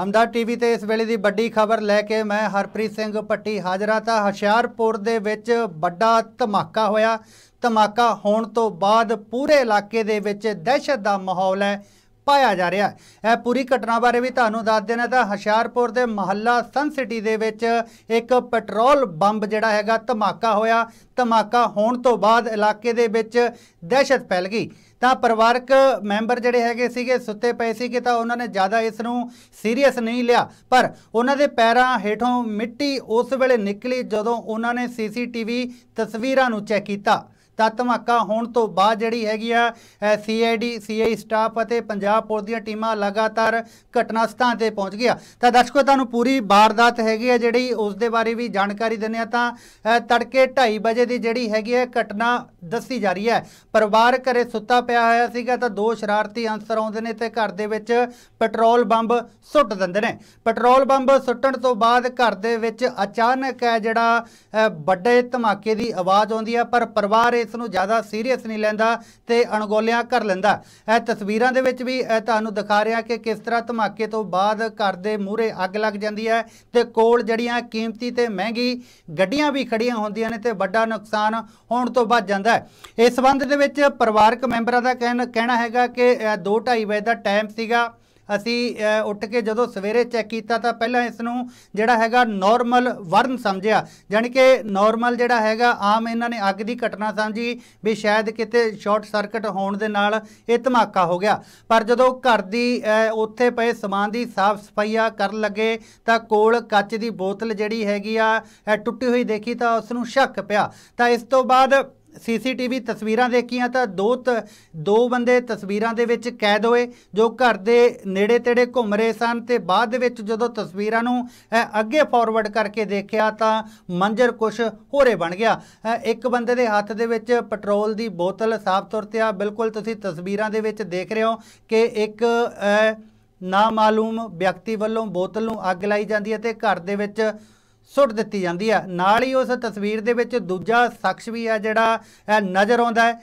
ਹਮਦਾ TV ਤੇ ਇਸ ਵੇਲੇ ਦੀ ਵੱਡੀ ਖਬਰ ਲੈ ਕੇ ਮੈਂ ਹਰਪ੍ਰੀਤ ਸਿੰਘ ਪੱਟੀ ਹਾਜ਼ਰਾ ਤਾਂ ਹਸ਼ਿਆਰਪੁਰ ਦੇ ਵਿੱਚ ਵੱਡਾ ਧਮਾਕਾ ਹੋਇਆ ਧਮਾਕਾ ਹੋਣ ਤੋਂ ਬਾਅਦ ਪੂਰੇ ਇਲਾਕੇ ਦੇ ਵਿੱਚ ਦਹਿਸ਼ਤ ਦਾ ਮਾਹੌਲ ਹੈ ਪਾਇਆ ਜਾ ਰਿਹਾ ਹੈ ਇਹ ਪੂਰੀ ਘਟਨਾ ਬਾਰੇ ਵੀ ਤੁਹਾਨੂੰ ਦੱਸ ਦੇਣਾ ਤਾਂ ਹਸ਼ਿਆਰਪੁਰ ਦੇ ਮਹੱਲਾ ਸਨ ਸਿਟੀ ਦੇ ਵਿੱਚ ਇੱਕ ਪੈਟਰੋਲ ਬੰਬ ਜਿਹੜਾ ਹੈਗਾ ਧਮਾਕਾ ਹੋਇਆ ਧਮਾਕਾ ਹੋਣ ਤੋਂ ਬਾਅਦ ਇਲਾਕੇ ਦੇ ਵਿੱਚ ਦਹਿਸ਼ਤ ਫੈਲ ਗਈ ਤਾਂ ਪਰਿਵਾਰਕ ਮੈਂਬਰ ਜਿਹੜੇ ਹੈਗੇ ਸੀਗੇ ਸੁੱਤੇ ਪਏ ਸੀਗੇ ਤਾਂ ਉਹਨਾਂ ਨੇ ਜ਼ਿਆਦਾ ਇਸ ਨੂੰ ਸੀਰੀਅਸ ਨਹੀਂ ਲਿਆ ਪਰ ਉਹਨਾਂ ਦੇ ਪੈਰਾਂ ਹੇਠੋਂ ਮਿੱਟੀ ਉਸ ਵੇਲੇ ਨਿਕਲੀ ਜਦੋਂ ਉਹਨਾਂ ਨੇ ਸੀਸੀਟੀਵੀ ਤਸਵੀਰਾਂ ਨੂੰ ਚੈੱਕ ਕੀਤਾ ਤਾਂ ਧਮਾਕਾ ਹੋਣ ਤੋਂ ਬਾਅਦ ਜਿਹੜੀ ਹੈਗੀ ਆ ਸੀਆਈਡੀ ਸੀਆਈ ਸਟਾਫ ਅਤੇ ਪੰਜਾਬ ਪੁਲਿਸ ਦੀਆਂ ਟੀਮਾਂ ਲਗਾਤਾਰ ਘਟਨਾ ਸਥਾਨ ਤੇ ਪਹੁੰਚ ਗਿਆ ਤਾਂ ਦਰਸ਼ਕੋ ਤੁਹਾਨੂੰ ਪੂਰੀ ਵਾਰਦਾਤ ਹੈਗੀ ਆ ਜਿਹੜੀ ਉਸ ਦੇ ਬਾਰੇ ਵੀ ਜਾਣਕਾਰੀ ਦਿੰਨੇ ਆ ਤਾਂ ਤੜਕੇ 2:30 ਵਜੇ ਦੀ ਜਿਹੜੀ ਹੈਗੀ ਆ ਘਟਨਾ ਦੱਸੀ ਜਾ ਰਹੀ ਹੈ ਪਰਿਵਾਰ ਘਰੇ ਸੁੱਤਾ ਪਿਆ ਹੋਇਆ ਸੀਗਾ ਤਾਂ ਦੋ ਸ਼ਰਾਰਤੀ ਅੰਸਰ ਆਉਂਦੇ ਨੇ ਤੇ ਘਰ ਦੇ ਵਿੱਚ ਪੈਟਰੋਲ ਬੰਬ ਸੁੱਟ ਦਿੰਦੇ ਨੇ ਪੈਟਰੋਲ ਬੰਬ ਸੁੱਟਣ ਤੋਂ ਬਾਅਦ ਘਰ ਦੇ ਵਿੱਚ ਅਚਾਨਕ ਹੈ ਜਿਹੜਾ ਵੱਡੇ ਧਮਾਕੇ ਦੀ ਆਵਾਜ਼ ਆਉਂਦੀ ਹੈ ਪਰ ਪਰਿਵਾਰ ਇਸ ਨੂੰ ਜ਼ਿਆਦਾ ਸੀਰੀਅਸ ਨਹੀਂ ਲੈਂਦਾ ਤੇ ਅਣਗੋਲਿਆਂ ਕਰ ਲੈਂਦਾ ਇਹ ਤਸਵੀਰਾਂ ਦੇ ਵਿੱਚ ਵੀ ਤੁਹਾਨੂੰ ਦਿਖਾ ਰਿਹਾ ਕਿ ਕਿਸ ਤਰ੍ਹਾਂ ਧਮਾਕੇ ਤੋਂ ਬਾਅਦ ਘਰ ਦੇ ਮੂਹਰੇ ਅੱਗ ਲੱਗ ਜਾਂਦੀ ਹੈ ਤੇ ਕੋਲ ਜੜੀਆਂ ਕੀਮਤੀ ਤੇ ਮਹਿੰਗੀ ਗੱਡੀਆਂ ਵੀ ਖੜੀਆਂ ਹੁੰਦੀਆਂ ਨੇ ਤੇ ਵੱਡਾ ਨੁਕਸਾਨ ਹੋਣ ਤੋਂ ਬਚ ਜਾਂਦਾ ਹੈ ਇਸ ਸੰਬੰਧ ਦੇ ਵਿੱਚ ਪਰਿਵਾਰਕ ਮੈਂਬਰਾਂ ਦਾ ਕਹਿਣਾ ਹੈਗਾ ਕਿ 2:30 ਵਜੇ ਦਾ ਟਾਈਮ ਸੀਗਾ ਅਸੀਂ ਉੱਠ ਕੇ ਜਦੋਂ ਸਵੇਰੇ ਚੈੱਕ ਕੀਤਾ ਤਾਂ ਪਹਿਲਾਂ ਇਸ ਨੂੰ ਜਿਹੜਾ ਹੈਗਾ ਨਾਰਮਲ ਵਰਨ ਸਮਝਿਆ ਯਾਨੀ ਕਿ ਨਾਰਮਲ ਜਿਹੜਾ ਹੈਗਾ ਆਮ ਇਹਨਾਂ ਨੇ ਅੱਗ ਦੀ ਘਟਨਾ ਸਮਝੀ ਵੀ ਸ਼ਾਇਦ ਕਿਤੇ ਸ਼ਾਰਟ ਸਰਕਟ ਹੋਣ ਦੇ ਨਾਲ ਇਹ ਧਮਾਕਾ ਹੋ ਗਿਆ ਪਰ ਜਦੋਂ ਘਰ ਦੀ ਉੱਥੇ ਪਏ ਸਮਾਨ ਦੀ ਸਾਫ਼ ਸਫਾਈਆ ਕਰਨ ਲੱਗੇ ਤਾਂ ਕੋਲ ਕੱਚ ਦੀ ਬੋਤਲ ਜਿਹੜੀ ਹੈਗੀ ਆ ਟੁੱਟੀ ਹੋਈ ਦੇਖੀ ਤਾਂ ਉਸ ਨੂੰ ਸ਼ੱਕ ਪਿਆ ਤਾਂ ਇਸ ਤੋਂ ਬਾਅਦ ਸੀਸੀਟੀਵੀ ਤਸਵੀਰਾਂ ਦੇਖੀਆਂ ਤਾਂ ਦੋ ਦੋ ਬੰਦੇ ਤਸਵੀਰਾਂ ਦੇ ਵਿੱਚ ਕੈਦ ਹੋਏ ਜੋ ਘਰ ਦੇ ਨੇੜੇ ਤੇੜੇ ਘੁੰਮ ਰਹੇ ਸਨ ਤੇ ਬਾਅਦ ਦੇ ਵਿੱਚ ਜਦੋਂ ਤਸਵੀਰਾਂ ਨੂੰ ਅੱਗੇ ਫਾਰਵਰਡ ਕਰਕੇ ਦੇਖਿਆ ਤਾਂ ਮੰਜ਼ਰ ਕੁਛ ਹੋਰੇ ਬਣ ਗਿਆ ਇੱਕ ਬੰਦੇ ਦੇ ਹੱਥ ਦੇ ਵਿੱਚ ਪੈਟਰੋਲ ਦੀ ਬੋਤਲ ਸਾਫ਼ ਤੌਰ ਤੇ ਆ ਬਿਲਕੁਲ ਤੁਸੀਂ ਤਸਵੀਰਾਂ ਦੇ ਵਿੱਚ ਦੇਖ ਰਹੇ ਹੋ ਕਿ ਇੱਕ ਨਾ ਮਾਲੂਮ ਵਿਅਕਤੀ ਵੱਲੋਂ ਬੋਤਲ ਨੂੰ ਅੱਗ ਲਾਈ ਜਾਂਦੀ ਹੈ ਤੇ ਘਰ ਦੇ ਵਿੱਚ ਸੁੱਟ ਦਿੱਤੀ ਜਾਂਦੀ ਆ ਨਾਲ ਹੀ ਉਸ ਤਸਵੀਰ ਦੇ ਵਿੱਚ ਦੂਜਾ ਸ਼ਖਸ ਵੀ ਆ ਜਿਹੜਾ ਨਜ਼ਰ ਆਉਂਦਾ ਹੈ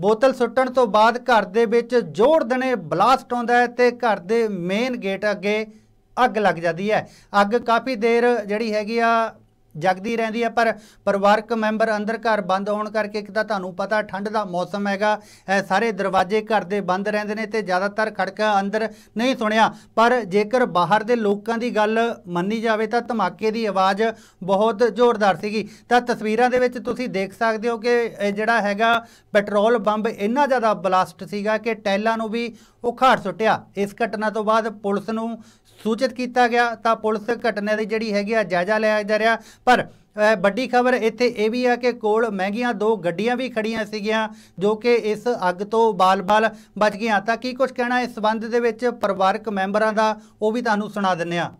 ਬੋਤਲ ਸੁੱਟਣ ਤੋਂ ਬਾਅਦ ਘਰ ਦੇ ਵਿੱਚ ਜ਼ੋਰ ਦਨੇ ਬਲਾਸਟ ਆਉਂਦਾ ਹੈ ਤੇ ਘਰ ਦੇ ਮੇਨ ਗੇਟ ਅੱਗੇ ਅੱਗ ਲੱਗ ਜਾਂਦੀ ਹੈ ਅੱਗ ਕਾਫੀ ਦੇਰ ਜਿਹੜੀ ਹੈਗੀ ਆ ਜਗਦੀ ਰਹਿੰਦੀ ਹੈ ਪਰ ਪਰਿਵਾਰਕ ਮੈਂਬਰ ਅੰਦਰ ਘਰ ਬੰਦ ਹੋਣ ਕਰਕੇ ਇੱਕ ਤਾਂ ਤੁਹਾਨੂੰ ਪਤਾ ਠੰਡ ਦਾ ਮੌਸਮ ਹੈਗਾ ਸਾਰੇ ਦਰਵਾਜ਼ੇ ਘਰ ਦੇ ਬੰਦ ਰਹਿੰਦੇ ਨੇ ਤੇ ਜ਼ਿਆਦਾਤਰ ਖੜਕਾ ਅੰਦਰ ਨਹੀਂ ਸੁਣਿਆ ਪਰ ਜੇਕਰ ਬਾਹਰ ਦੇ ਲੋਕਾਂ ਦੀ ਗੱਲ ਮੰਨੀ ਜਾਵੇ ਤਾਂ ਧਮਾਕੇ ਦੀ ਆਵਾਜ਼ ਬਹੁਤ ਜ਼ੋਰਦਾਰ ਸੀਗੀ ਤਾਂ ਤਸਵੀਰਾਂ ਦੇ ਵਿੱਚ ਤੁਸੀਂ ਦੇਖ ਸਕਦੇ ਹੋ ਕਿ ਜਿਹੜਾ ਹੈਗਾ ਪੈਟਰੋਲ ਬੰਬ ਇੰਨਾ ਜ਼ਿਆਦਾ ਬਲਾਸਟ ਸੀਗਾ ਕਿ ਟੈਲਾਂ ਨੂੰ ਵੀ ਉਹ ਘਾਟ ਸੁੱਟਿਆ ਇਸ ਘਟਨਾ ਤੋਂ ਬਾਅਦ ਪੁਲਿਸ ਨੂੰ ਸੂਚਿਤ ਕੀਤਾ ਗਿਆ ਤਾਂ ਪੁਲਿਸ ਘਟਨਾ ਦੀ ਜਿਹੜੀ ਹੈਗੀ ਆ ਜਾਇਜ਼ਾ ਲਿਆ ਜਾ ਰਿਹਾ ਪਰ ਵੱਡੀ ਖਬਰ ਇੱਥੇ ਇਹ ਵੀ ਆ ਕਿ ਕੋਲ ਮਹਿੰਗੀਆਂ ਦੋ ਗੱਡੀਆਂ ਵੀ ਖੜੀਆਂ ਸੀਗੀਆਂ ਜੋ ਕਿ ਇਸ ਅੱਗ ਤੋਂ ਬਾਲ-ਬਾਲ ਬਚ ਗਈਆਂ ਤਾਂ ਕੀ ਕੁਝ ਕਹਿਣਾ ਇਸ ਸੰਬੰਧ ਦੇ ਵਿੱਚ ਪਰਿਵਾਰਕ ਮੈਂਬਰਾਂ ਦਾ ਉਹ ਵੀ ਤੁਹਾਨੂੰ ਸੁਣਾ ਦਿੰਨੇ ਆ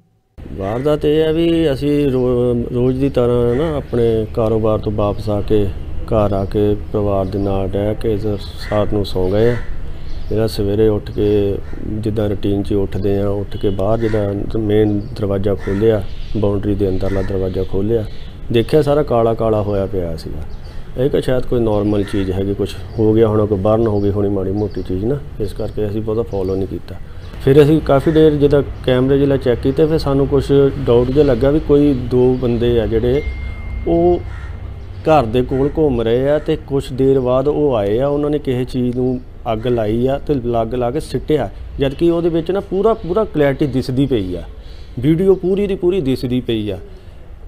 ਵਾਰਦਾਤ ਇਹ ਆ ਵੀ ਅਸੀਂ ਰੋਜ਼ ਦੀ ਤਰ੍ਹਾਂ ਨਾ ਆਪਣੇ ਕਾਰੋਬਾਰ ਤੋਂ ਵਾਪਸ ਆ ਕੇ ਘਰ ਆ ਕੇ ਪਰਿਵਾਰ ਦੇ ਨਾਲ ਰਹਿ ਕੇ ਸਾਥ ਨੂੰ ਸੌ ਗਏ ਆ ਜਿਹੜਾ ਸਵੇਰੇ ਉੱਠ ਕੇ ਜਿੱਦਾਂ ਰੁਟੀਨ 'ਚ ਉੱਠਦੇ ਆ ਉੱਠ ਕੇ ਬਾਹਰ ਜਿਹੜਾ ਮੇਨ ਦਰਵਾਜ਼ਾ ਖੋਲਿਆ ਬਾਉਂਡਰੀ ਦੇ ਅੰਦਰਲਾ ਦਰਵਾਜ਼ਾ ਖੋਲਿਆ ਦੇਖਿਆ ਸਾਰਾ ਕਾਲਾ ਕਾਲਾ ਹੋਇਆ ਪਿਆ ਸੀਗਾ ਇਹ ਕਿ ਸ਼ਾਇਦ ਕੋਈ ਨਾਰਮਲ ਚੀਜ਼ ਹੈਗੀ ਕੁਝ ਹੋ ਗਿਆ ਹੋਣਾ ਕੋਈ ਬਰਨ ਹੋ ਗਈ ਹੋਣੀ ਮਾੜੀ ਮੋਟੀ ਚੀਜ਼ ਨਾ ਇਸ ਕਰਕੇ ਅਸੀਂ ਬਹੁਤਾ ਫੋਲੋ ਨਹੀਂ ਕੀਤਾ ਫਿਰ ਅਸੀਂ ਕਾਫੀ ਦੇਰ ਜਿਹਦਾ ਕੈਮਰੇ ਜਿਹੜਾ ਚੈੱਕ ਕੀਤੇ ਫਿਰ ਸਾਨੂੰ ਕੁਝ ਡਾਊਟ ਜਿਹਾ ਲੱਗਾ ਵੀ ਕੋਈ ਦੋ ਬੰਦੇ ਆ ਜਿਹੜੇ ਉਹ ਘਰ ਦੇ ਕੋਲ ਘੁੰਮ ਰਹੇ ਆ ਤੇ ਕੁਝ ਦੇਰ ਬਾਅਦ ਉਹ ਆਏ ਆ ਉਹਨਾਂ ਨੇ ਕਿਸੇ ਚੀਜ਼ ਨੂੰ ਅੱਗ ਲਾਈ ਆ ਤੇ ਲੱਗ ਲਾ ਕੇ ਸਿੱਟਿਆ ਜਦ ਕਿ ਉਹਦੇ ਵਿੱਚ ਨਾ ਪੂਰਾ ਪੂਰਾ ਕਲੈਰਿਟੀ ਦਿਸਦੀ ਪਈ ਆ ਵੀਡੀਓ ਪੂਰੀ ਦੀ ਪੂਰੀ ਦਿਸਦੀ ਪਈ ਆ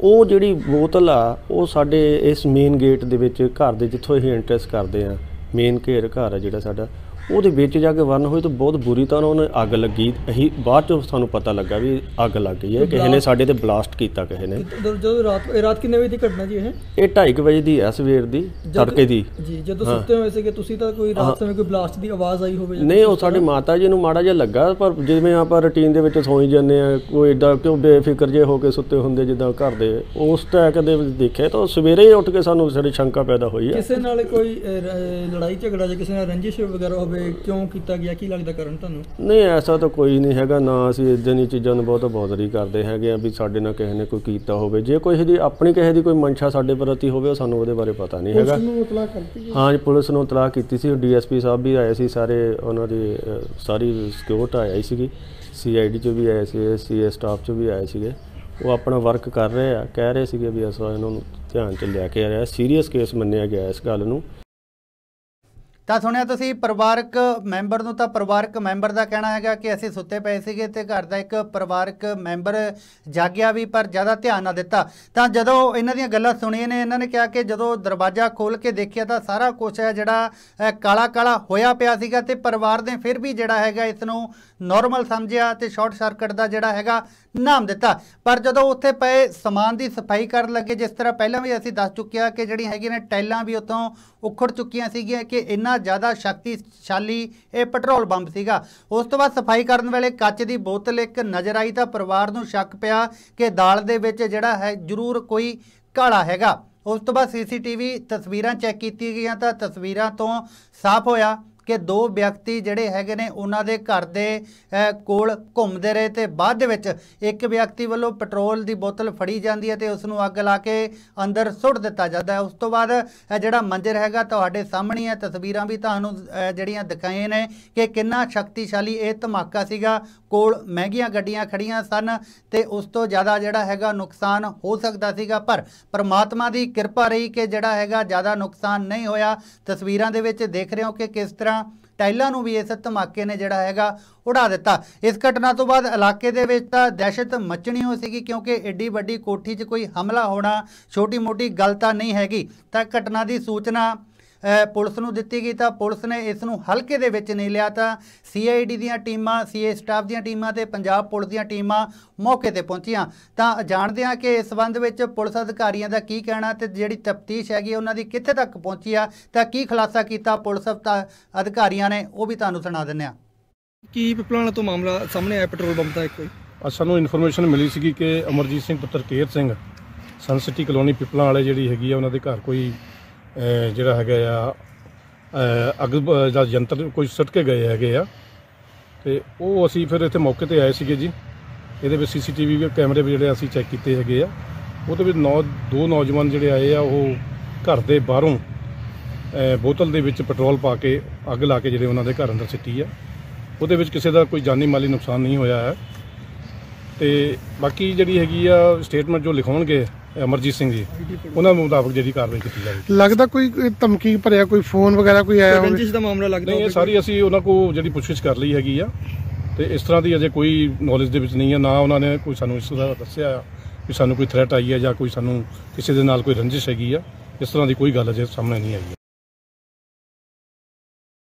ਉਹ ਜਿਹੜੀ ਬੋਤਲ ਆ ਉਹ ਸਾਡੇ ਇਸ ਮੇਨ ਗੇਟ ਦੇ ਵਿੱਚ ਘਰ ਦੇ ਜਿੱਥੋਂ ਇਹ ਐਂਟਰਸ ਕਰਦੇ ਆ ਮੇਨ ਘੇਰ ਘਰ ਆ ਜਿਹੜਾ ਸਾਡਾ ਉਹਦੇ ਵਿੱਚ ਜਾ ਕੇ ਵਰਨ ਹੋਈ ਤਾਂ ਬਹੁਤ ਬੁਰੀ ਤਰ੍ਹਾਂ ਉਹਨੇ ਅੱਗ ਲੱਗੀ ਅਸੀਂ ਬਾਅਦ ਚ ਸਾਨੂੰ ਪਤਾ ਲੱਗਾ ਵੀ ਅੱਗ ਲੱਗ ਗਈ ਹੈ ਕਿਸੇ ਨੇ ਸਾਡੇ ਤੇ ਬਲਾਸਟ ਕੀਤਾ ਕਿਸੇ ਨੇ ਜਦੋਂ ਰਾਤ ਇਹ ਰਾਤ ਕਿੰਨੇ ਵਜੇ ਦੀ ਘਟਨਾ ਜੀ ਇਹ ਇਹ 2:30 ਵਜੇ ਦੀ ਹੈ ਸਵੇਰ ਦੀ ਤੜਕੇ ਦੀ ਜੀ ਜਦੋਂ ਸੁੱਤੇ ਹੋਏ ਸੀਗੇ ਤੁਸੀਂ ਤਾਂ ਕੋਈ ਰਾਤ ਸਮੇਂ ਕੋਈ ਬਲਾਸਟ ਦੀ ਆਵਾਜ਼ ਆਈ ਹੋਵੇ ਨਹੀਂ ਉਹ ਸਾਡੇ ਮਾਤਾ ਜੀ ਨੂੰ ਮਾੜਾ ਜਿਹਾ ਲੱਗਾ ਪਰ ਜਿਵੇਂ ਆਪਾਂ ਰੁਟੀਨ ਦੇ ਵਿੱਚ ਸੌਂ ਹੀ ਜਾਂਦੇ ਆ ਕੋਈ ਇਦਾਂ ਕਿਉਂ ਬੇਫਿਕਰ ਜੇ ਹੋ ਕੇ ਸੁੱਤੇ ਹੁੰਦੇ ਜਿੱਦਾਂ ਘਰ ਦੇ ਉਸ ਟੈਕ ਦੇ ਵਿੱਚ ਦੇਖਿਆ ਤਾਂ ਸਵੇਰੇ ਉੱਠ ਕੇ ਸਾਨੂੰ ਸਾਡੀ ਸ਼ੰਕਾ ਪੈਦਾ ਹੋਈ ਹੈ ਕਿਸੇ ਨਾਲ ਕੋਈ ਲੜਾਈ ਝਗੜਾ ਜਾਂ ਕਿਸੇ ਨਾਲ ਰੰਜਿਸ਼ ਵਗੈਰਾ ਹੋਵੇ ਹੋਵੇ ਕਿਉਂ ਕੀਤਾ ਗਿਆ ਕੀ ਲੱਗਦਾ ਕਰਨ ਤੁਹਾਨੂੰ ਨਹੀਂ ਐਸਾ ਤਾਂ ਕੋਈ ਨਹੀਂ ਹੈਗਾ ਨਾ ਅਸੀਂ ਇਦਾਂ ਦੀ ਚੀਜ਼ਾਂ ਨੂੰ ਬਹੁਤ ਬੌਦਰੀ ਕਰਦੇ ਹੈਗੇ ਆ ਵੀ ਸਾਡੇ ਨਾਲ ਕਿਸੇ ਨੇ ਕੋਈ ਕੀਤਾ ਹੋਵੇ ਜੇ ਕੋਈ ਦੀ ਆਪਣੀ ਕਿਸੇ ਦੀ ਕੋਈ ਮਨਸ਼ਾ ਸਾਡੇ ਪ੍ਰਤੀ ਹੋਵੇ ਉਹ ਸਾਨੂੰ ਉਹਦੇ ਬਾਰੇ ਪਤਾ ਨਹੀਂ ਹੈਗਾ ਪੁਲਿਸ ਨੂੰ ਇਤਲਾਹ ਕਰਤੀ ਹਾਂ ਜੀ ਪੁਲਿਸ ਨੂੰ ਇਤਲਾਹ ਕੀਤੀ ਸੀ ਡੀਐਸਪੀ ਸਾਹਿਬ ਵੀ ਆਏ ਸੀ ਸਾਰੇ ਉਹਨਾਂ ਦੀ ਸਾਰੀ ਸਿਕਿਉਰਟ ਆਈ ਸੀਗੀ ਸੀਆਈਡੀ ਚ ਵੀ ਆਏ ਸੀ ਸੀਏ ਸਟਾਫ ਚ ਵੀ ਆਏ ਸੀਗੇ ਉਹ ਆਪਣਾ ਵਰਕ ਕਰ ਰਹੇ ਆ ਕਹਿ ਰਹੇ ਸੀਗੇ ਵੀ ਅਸਾਂ ਇਹਨਾਂ ਨੂੰ ਧਿਆਨ ਚ ਲਿਆ ਕੇ ਆ ਰਿਹਾ ਸੀਰੀਅਸ ਕੇਸ ਮੰਨਿਆ ਗਿਆ ਇਸ ਗੱਲ ਨੂੰ ਤਾਂ ਸੁਣਿਆ ਤੁਸੀਂ ਪਰਿਵਾਰਕ ਮੈਂਬਰ ਨੂੰ ਤਾਂ ਪਰਿਵਾਰਕ ਮੈਂਬਰ ਦਾ ਕਹਿਣਾ ਹੈਗਾ ਕਿ ਅਸੀਂ ਸੁੱਤੇ ਪਏ ਸੀਗੇ ਤੇ ਘਰ ਦਾ ਇੱਕ ਪਰਿਵਾਰਕ ਮੈਂਬਰ ਜਾਗਿਆ ਵੀ ਪਰ ਜ਼ਿਆਦਾ ਧਿਆਨ ਨਾ ਦਿੱਤਾ ਤਾਂ ਜਦੋਂ ਇਹਨਾਂ ਦੀਆਂ ਗੱਲਾਂ ਸੁਣੀਆਂ ਨੇ ਇਹਨਾਂ ਨੇ ਕਿਹਾ ਕਿ ਜਦੋਂ ਦਰਵਾਜ਼ਾ ਖੋਲ ਕੇ ਦੇਖਿਆ ਤਾਂ ਸਾਰਾ ਕੁਝ ਹੈ ਜਿਹੜਾ ਕਾਲਾ ਕਾਲਾ ਹੋਇਆ ਪਿਆ ਸੀਗਾ ਤੇ ਪਰਿਵਾਰ ਨੇ ਫਿਰ ਵੀ ਜਿਹੜਾ ਹੈਗਾ ਇਸ ਨੂੰ ਨਾਰਮਲ ਸਮਝਿਆ ਤੇ ਸ਼ਾਰਟ ਸਰਕਟ ਦਾ ਜਿਹੜਾ ਹੈਗਾ ਨਾਮ ਦਿੱਤਾ ਪਰ ਜਦੋਂ ਉੱਥੇ ਪਏ ਸਮਾਨ ਦੀ ਸਫਾਈ ਕਰਨ ਲੱਗੇ ਜਿਸ ਤਰ੍ਹਾਂ ਪਹਿਲਾਂ ਵੀ ਅਸੀਂ ਦੱਸ ਚੁੱਕਿਆ ਕਿ ਜਿਹੜੀ ਹੈਗੀ ਨੇ ਟਾਈਲਾਂ ਵੀ ਉਤੋਂ ਉਖੜ ਚੁੱਕੀਆਂ ਸੀਗੀਆਂ ਕਿ ਇਹਨਾਂ ਇੰਨਾ ਜ਼ਿਆਦਾ ਸ਼ਕਤੀਸ਼ਾਲੀ ਇਹ ਪੈਟਰੋਲ ਬੰਬ ਸੀਗਾ ਉਸ ਤੋਂ ਬਾਅਦ ਸਫਾਈ ਕਰਨ ਵੇਲੇ ਕੱਚ ਦੀ ਬੋਤਲ ਇੱਕ ਨਜ਼ਰ ਆਈ ਤਾਂ ਪਰਿਵਾਰ ਨੂੰ ਸ਼ੱਕ ਪਿਆ ਕਿ ਦਾਲ ਦੇ ਵਿੱਚ ਜਿਹੜਾ ਹੈ ਜ਼ਰੂਰ ਕੋਈ ਕਾਲਾ ਹੈਗਾ ਉਸ ਤੋਂ ਬਾਅਦ ਸੀਸੀਟੀਵੀ ਤਸਵੀਰਾਂ ਚੈੱਕ ਕੀਤੀ ਗਈਆਂ ਤਾਂ ਤਸਵੀਰਾਂ ਤੋਂ ਸਾਫ਼ ਹੋਇਆ ਕਿ ਦੋ ਵਿਅਕਤੀ ਜਿਹੜੇ ਹੈਗੇ ਨੇ ਉਹਨਾਂ ਦੇ ਘਰ ਦੇ ਕੋਲ ਘੁੰਮਦੇ ਰਹੇ ਤੇ ਬਾਅਦ ਦੇ ਵਿੱਚ ਇੱਕ ਵਿਅਕਤੀ ਵੱਲੋਂ ਪੈਟਰੋਲ ਦੀ ਬੋਤਲ ਫੜੀ ਜਾਂਦੀ ਹੈ ਤੇ ਉਸ ਨੂੰ ਅੱਗ ਲਾ ਕੇ ਅੰਦਰ ਸੁੱਟ ਦਿੱਤਾ ਜਾਂਦਾ ਹੈ ਉਸ ਤੋਂ ਬਾਅਦ ਜਿਹੜਾ ਮੰਜ਼ਰ ਹੈਗਾ ਤੁਹਾਡੇ ਸਾਹਮਣੇ ਹੈ ਤਸਵੀਰਾਂ ਵੀ ਤੁਹਾਨੂੰ ਜਿਹੜੀਆਂ ਦਿਖਾਏ ਨੇ ਕਿ ਕਿੰਨਾ ਸ਼ਕਤੀਸ਼ਾਲੀ ਇਹ ਧਮਾਕਾ ਸੀਗਾ ਕੋਲ ਮਹਿੰਗੀਆਂ ਗੱਡੀਆਂ ਖੜੀਆਂ ਸਨ ਤੇ ਉਸ ਤੋਂ ਜ਼ਿਆਦਾ ਜਿਹੜਾ ਹੈਗਾ ਨੁਕਸਾਨ ਹੋ ਸਕਦਾ ਸੀਗਾ ਪਰ ਪਰਮਾਤਮਾ ਦੀ ਕਿਰਪਾ ਰਹੀ ਕਿ ਜਿਹੜਾ ਹੈਗਾ ਜ਼ਿਆਦਾ ਨੁਕਸਾਨ ਨਹੀਂ ਹੋਇਆ ਤਸਵੀਰਾਂ ਦੇ ਵਿੱਚ ਦੇਖ ਰਹੇ ਹੋ ਕਿ ਕਿਸ ਤਰ੍ਹਾਂ ਦੀਆਂ ਟਾਈਲਾਂ ਨੂੰ ਵੀ ਇਸ ਧਮਾਕੇ ਨੇ ਜਿਹੜਾ ਹੈਗਾ ਉਡਾ ਦਿੱਤਾ ਇਸ ਘਟਨਾ ਤੋਂ ਬਾਅਦ ਇਲਾਕੇ ਦੇ ਵਿੱਚ ਤਾਂ ਦਹਿਸ਼ਤ ਮਚਣੀ ਹੋ ਸੀਗੀ ਕਿਉਂਕਿ ਏਡੀ ਵੱਡੀ ਕੋਠੀ 'ਚ ਕੋਈ ਹਮਲਾ ਹੋਣਾ ਛੋਟੀ-ਮੋਟੀ ਗੱਲ ਤਾਂ ਨਹੀਂ ਹੈਗੀ ਤਾਂ ਘਟਨਾ ਦੀ ਸੂਚਨਾ ਪੁਲਿਸ ਨੂੰ ਦਿੱਤੀ ਗਈ ਤਾਂ ਪੁਲਿਸ ਨੇ ਇਸ ਨੂੰ ਹਲਕੇ ਦੇ ਵਿੱਚ ਨਹੀਂ ਲਿਆ ਤਾਂ ਸੀਆਈਡੀ ਦੀਆਂ ਟੀਮਾਂ ਸੀਏ ਸਟਾਫ ਦੀਆਂ ਟੀਮਾਂ ਤੇ ਪੰਜਾਬ ਪੁਲਿਸ ਦੀਆਂ ਟੀਮਾਂ ਮੌਕੇ ਤੇ ਪਹੁੰਚੀਆਂ ਤਾਂ ਜਾਣਦੇ ਹਾਂ ਕਿ ਇਸ ਸੰਬੰਧ ਵਿੱਚ ਪੁਲਿਸ ਅਧਿਕਾਰੀਆਂ ਦਾ ਕੀ ਕਹਿਣਾ ਤੇ ਜਿਹੜੀ ਤਫਤੀਸ਼ ਹੈਗੀ ਉਹਨਾਂ ਦੀ ਕਿੱਥੇ ਤੱਕ ਪਹੁੰਚੀ ਆ ਤਾਂ ਕੀ ਖੁਲਾਸਾ ਕੀਤਾ ਪੁਲਿਸ ਅਧਿਕਾਰੀਆਂ ਨੇ ਉਹ ਵੀ ਤੁਹਾਨੂੰ ਸੁਣਾ ਦਿੰਨੇ ਆ ਕੀ ਪਪਲਾਣਾ ਤੋਂ ਮਾਮਲਾ ਸਾਹਮਣੇ ਆਇਆ ਪੈਟਰੋਲ ਬੰਬ ਦਾ ਕੋਈ ਸਾਨੂੰ ਇਨਫੋਰਮੇਸ਼ਨ ਮਿਲੀ ਸੀ ਕਿ ਅਮਰਜੀਤ ਸਿੰਘ ਪੁੱਤਰ Ker Singh Sun City colony ਪਿਪਲਾਂ ਵਾਲੇ ਜਿਹੜੀ ਹੈਗੀ ਆ ਉਹਨਾਂ ਦੇ ਘਰ ਕੋਈ ਜਿਹੜਾ ਹੈਗਾ ਆ ਅਗ ਜਦ ਯੰਤਰ ਕੋਈ ਸੁੱਟ ਕੇ ਗਏ ਹੈਗੇ ਆ ਤੇ ਉਹ ਅਸੀਂ ਫਿਰ ਇੱਥੇ ਮੌਕੇ ਤੇ ਆਏ ਸੀਗੇ ਜੀ ਇਹਦੇ ਵਿੱਚ ਸੀਸੀਟੀਵੀ ਵੀ ਕੈਮਰੇ ਵੀ ਜਿਹੜੇ ਅਸੀਂ ਚੈੱਕ ਕੀਤੇ ਹੈਗੇ ਆ ਉਹਦੇ ਵਿੱਚ ਨੌ ਦੋ ਨੌਜਵਾਨ ਜਿਹੜੇ ਆਏ ਆ ਉਹ ਘਰ ਦੇ ਬਾਹਰੋਂ ਬੋਤਲ ਦੇ ਵਿੱਚ ਪੈਟਰੋਲ ਪਾ ਕੇ ਅੱਗ ਲਾ ਕੇ ਜਿਹੜੇ ਉਹਨਾਂ ਦੇ ਘਰ ਅੰਦਰ ਸਿੱਟੀ ਆ ਉਹਦੇ ਵਿੱਚ ਕਿਸੇ ਦਾ ਕੋਈ ਜਾਨੀ ਮਾਲੀ ਨੁਕਸਾਨ ਨਹੀਂ ਹੋਇਆ ਹੈ ਤੇ ਬਾਕੀ ਜਿਹੜੀ ਹੈਗੀ ਆ ਸਟੇਟਮੈਂਟ ਜੋ ਲਿਖਾਉਣਗੇ ਅਮਰਜੀਤ ਸਿੰਘ ਜੀ ਉਹਨਾਂ ਦੇ ਮੁਤਾਬਕ ਜਿਹੜੀ ਕਾਰਵਾਈ ਕੀਤੀ ਹੈ ਲੱਗਦਾ ਕੋਈ ਧਮਕੀ ਭਰਿਆ ਕੋਈ ਫੋਨ ਵਗੈਰਾ ਕੋਈ ਆਇਆ ਹੋਵੇ ਰੰਜਿਸ਼ ਦਾ ਮਾਮਲਾ ਲੱਗਦਾ ਨਹੀਂ ਇਹ ਸਾਰੀ ਅਸੀਂ ਉਹਨਾਂ ਕੋ ਜਿਹੜੀ ਪੁੱਛਗਿੱਛ ਕਰ ਲਈ ਹੈਗੀ ਆ ਤੇ ਇਸ ਤਰ੍ਹਾਂ ਦੀ ਅਜੇ ਕੋਈ ਨੌਲੇਜ ਦੇ ਵਿੱਚ ਨਹੀਂ ਆ ਨਾ ਉਹਨਾਂ ਨੇ ਕੋਈ ਸਾਨੂੰ ਇਸ ਦਾ ਦੱਸਿਆ ਆ ਕਿ ਸਾਨੂੰ ਕੋਈ ਥ੍ਰੈਟ ਆਈ ਹੈ ਜਾਂ ਕੋਈ ਸਾਨੂੰ ਕਿਸੇ ਦੇ ਨਾਲ ਕੋਈ ਰੰਜਿਸ਼ ਹੈਗੀ ਆ ਇਸ ਤਰ੍ਹਾਂ ਦੀ ਕੋਈ ਗੱਲ ਅਜੇ ਸਾਹਮਣੇ ਨਹੀਂ ਆਈ ਹੈ।